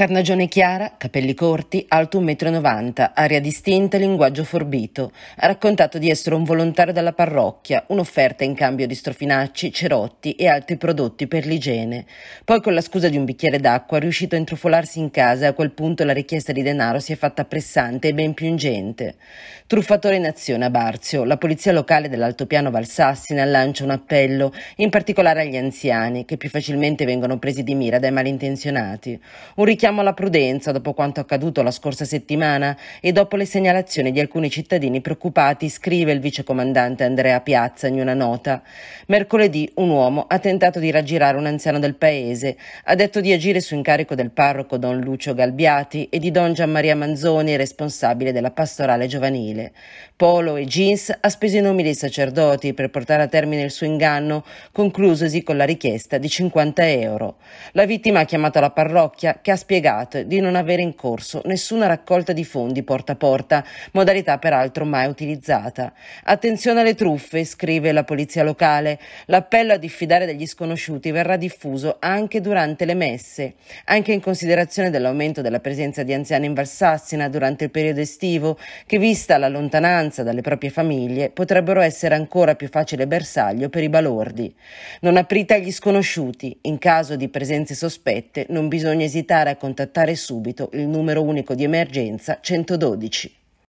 Carnagione chiara, capelli corti, alto 1,90 m, aria distinta linguaggio forbito. Ha raccontato di essere un volontario della parrocchia, un'offerta in cambio di strofinacci, cerotti e altri prodotti per l'igiene. Poi con la scusa di un bicchiere d'acqua è riuscito a intrufolarsi in casa e a quel punto la richiesta di denaro si è fatta pressante e ben più ingente. Truffatore in azione a Barzio, la polizia locale dell'altopiano Valsassina lancia un appello, in particolare agli anziani, che più facilmente vengono presi di mira dai malintenzionati. Un richiamo Esortiamo alla prudenza dopo quanto accaduto la scorsa settimana e dopo le segnalazioni di alcuni cittadini preoccupati, scrive il vicecomandante Andrea Piazza in una nota. Mercoledì un uomo ha tentato di raggirare un anziano del paese, ha detto di agire su incarico del parroco Don Lucio Galbiati e di Don Gianmaria Manzoni, responsabile della pastorale giovanile. Polo e Jeans ha speso i nomi dei sacerdoti per portare a termine il suo inganno, conclusosi con la richiesta di 50 euro. La vittima ha chiamato la parrocchia che ha spiegato di non avere in corso nessuna raccolta di fondi porta a porta, modalità peraltro mai utilizzata. Attenzione alle truffe, scrive la polizia locale. L'appello a diffidare degli sconosciuti verrà diffuso anche durante le messe, anche in considerazione dell'aumento della presenza di anziani in Valsassina durante il periodo estivo, che vista la lontananza dalle proprie famiglie potrebbero essere ancora più facile bersaglio per i balordi. Non aprite agli sconosciuti, in caso di presenze sospette non bisogna esitare a contattare subito il numero unico di emergenza 112.